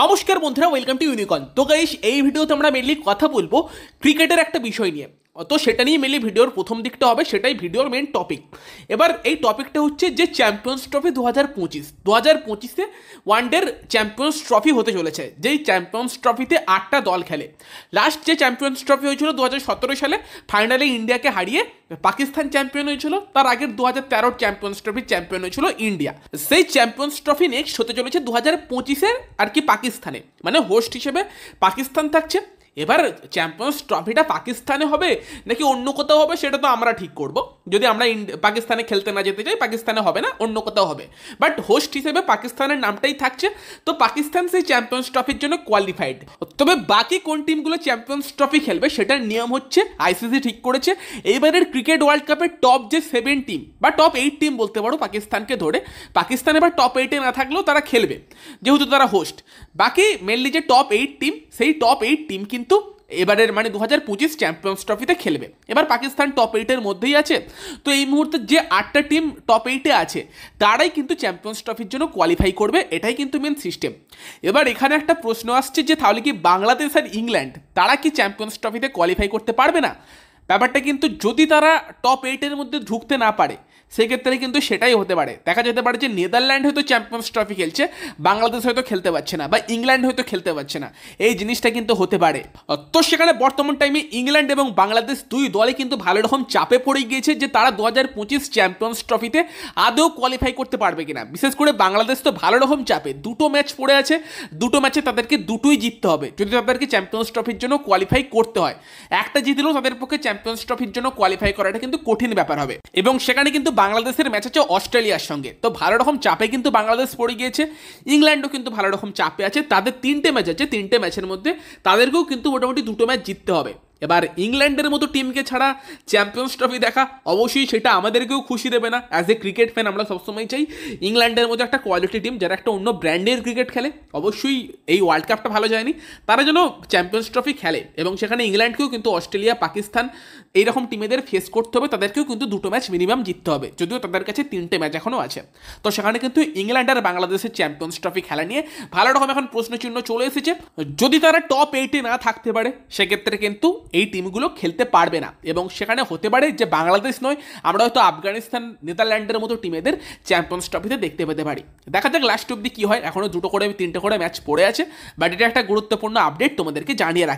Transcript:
নমস্কার বন্ধুরা welcome to ইউনিকন তো গাইস এই ভিডিওতে আমরা মেনলি কথা বলবো ক্রিকেটের একটা বিষয় নিয়ে তো সেটা নিয়ে মেনলি ভিডিওর প্রথম দিকটা হবে সেটাই ভিডিওর মেন টপিক এবার এই টপিকটা হচ্ছে যে চ্যাম্পিয়ন্স ট্রফি দু হাজার পঁচিশ দু হাজার পঁচিশে ওয়ানডের চ্যাম্পিয়ন্স ট্রফি হতে চলেছে যেই চ্যাম্পিয়ন্স ট্রফিতে আটটা দল খেলে লাস্ট যে চ্যাম্পিয়ন্স ট্রফি হয়েছিল দু হাজার সতেরো সালে ফাইনালে ইন্ডিয়াকে হারিয়ে পাকিস্তান চ্যাম্পিয়ন হয়েছিল তার আগের দু হাজার তেরোর চ্যাম্পিয়ন্স ট্রফির চ্যাম্পিয়ন হয়েছিল ইন্ডিয়া সেই চ্যাম্পিয়ন্স ট্রফি নেক্সট হতে চলেছে দু হাজার পঁচিশের আর কি পাকিস্তানে মানে হোস্ট হিসেবে পাকিস্তান থাকছে এবার চ্যাম্পিয়ন্স ট্রফিটা পাকিস্তানে হবে নাকি অন্য কোথাও হবে সেটা তো আমরা ঠিক করব যদি আমরা পাকিস্তানে খেলতে না যেতে চাই পাকিস্তানে হবে না অন্য কোথাও হবে বাট হোস্ট হিসেবে পাকিস্তানের নামটাই থাকছে তো পাকিস্তান সেই চ্যাম্পিয়ন্স ট্রফির জন্য কোয়ালিফাইড তবে বাকি কোন টিমগুলো চ্যাম্পিয়ন্স ট্রফি খেলবে সেটার নিয়ম হচ্ছে আইসিসি ঠিক করেছে এইবারের ক্রিকেট ওয়ার্ল্ড কাপের টপ যে সেভেন টিম বা টপ এইট টিম বলতে পারো পাকিস্তানকে ধরে পাকিস্তান এবার টপ এইটে না থাকলেও তারা খেলবে যেহেতু তারা হোস্ট বাকি মেনলি যে টপ এইট টিম সেই টপ এইট টিম কিন্তু এবারের মানে দু হাজার পঁচিশ চ্যাম্পিয়ন্স ট্রফিতে খেলবে এবার পাকিস্তান টপ এইটের মধ্যেই আছে তো এই মুহূর্তে যে আটটা টিম টপ এইটে আছে তারাই কিন্তু চ্যাম্পিয়ন্স ট্রফির জন্য কোয়ালিফাই করবে এটাই কিন্তু মেন সিস্টেম এবার এখানে একটা প্রশ্ন আসছে যে তাহলে কি বাংলাদেশ আর ইংল্যান্ড তারা কি চ্যাম্পিয়ন্স ট্রফিতে কোয়ালিফাই করতে পারবে না ব্যাপারটা কিন্তু যদি তারা টপ এইটের মধ্যে ঢুকতে না পারে সেক্ষেত্রে কিন্তু সেটাই হতে পারে দেখা যেতে পারে যে নেদারল্যান্ড হয়তো চ্যাম্পিয়ন্স ট্রফি খেলছে বাংলাদেশ হয়তো খেলতে পারছে না বা ইংল্যান্ড হয়তো খেলতে পারছে না এই জিনিসটা কিন্তু হতে পারে তো সেখানে বর্তমান টাইমে ইংল্যান্ড এবং বাংলাদেশ দুই দলে কিন্তু ভালো রকম চাপে পড়ে গিয়েছে যে তারা দু হাজার পঁচিশ চ্যাম্পিয়ন্স ট্রফিতে আদৌ কোয়ালিফাই করতে পারবে কিনা বিশেষ করে বাংলাদেশ তো ভালো রকম চাপে দুটো ম্যাচ পড়ে আছে দুটো ম্যাচে তাদেরকে দুটোই জিততে হবে যদি তাদেরকে চ্যাম্পিয়ন্স ট্রফির জন্য কোয়ালিফাই করতে হয় একটা জিতলেও তাদের পক্ষে চ্যাম্প চ্যাম্পিয়ন্স ট্রফির জন্য কোয়ালিফাই করাটা কিন্তু কঠিন ব্যাপার হবে এবং সেখানে কিন্তু বাংলাদেশের ম্যাচ আছে অস্ট্রেলিয়ার সঙ্গে তো ভালো রকম চাপে কিন্তু বাংলাদেশ পড়ে গিয়েছে ইংল্যান্ডও কিন্তু ভালো রকম চাপে আছে তাদের তিনটে ম্যাচ আছে তিনটে ম্যাচের মধ্যে তাদেরকেও কিন্তু মোটামুটি দুটো ম্যাচ জিততে হবে এবার ইংল্যান্ডের মতো টিমকে ছাড়া চ্যাম্পিয়ন্স ট্রফি দেখা অবশ্যই সেটা আমাদেরকেও খুশি দেবে না অ্যাজ এ ক্রিকেট ফ্যান আমরা সবসময় চাই ইংল্যান্ডের মতো একটা কোয়ালিটি টিম যারা একটা অন্য ব্র্যান্ডের ক্রিকেট খেলে অবশ্যই এই ওয়ার্ল্ড কাপটা ভালো যায়নি তারা যেন চ্যাম্পিয়ন্স ট্রফি খেলে এবং সেখানে ইংল্যান্ডকেও কিন্তু অস্ট্রেলিয়া পাকিস্তান এইরকম টিমেদের ফেস করতে হবে তাদেরকেও কিন্তু দুটো ম্যাচ মিনিমাম জিততে হবে যদিও তাদের কাছে তিনটে ম্যাচ এখনও আছে তো সেখানে কিন্তু ইংল্যান্ড আর বাংলাদেশের চ্যাম্পিয়ন্স ট্রফি খেলা নিয়ে ভালো রকম এখন প্রশ্নচিহ্ন চলে এসেছে যদি তারা টপ এইটে না থাকতে পারে সেক্ষেত্রে কিন্তু এই টিমগুলো খেলতে পারবে না এবং সেখানে হতে পারে যে বাংলাদেশ নয় আমরা হয়তো আফগানিস্তান নেদারল্যান্ডের মতো টিমেদের চ্যাম্পিয়ন্স ট্রফিতে দেখতে পেতে পারি দেখা যাক লাস্ট অব্দি কী হয় এখনও দুটো করে তিনটে করে ম্যাচ পড়ে আছে বাট এটা একটা গুরুত্বপূর্ণ আপডেট তোমাদেরকে জানিয়ে রাখি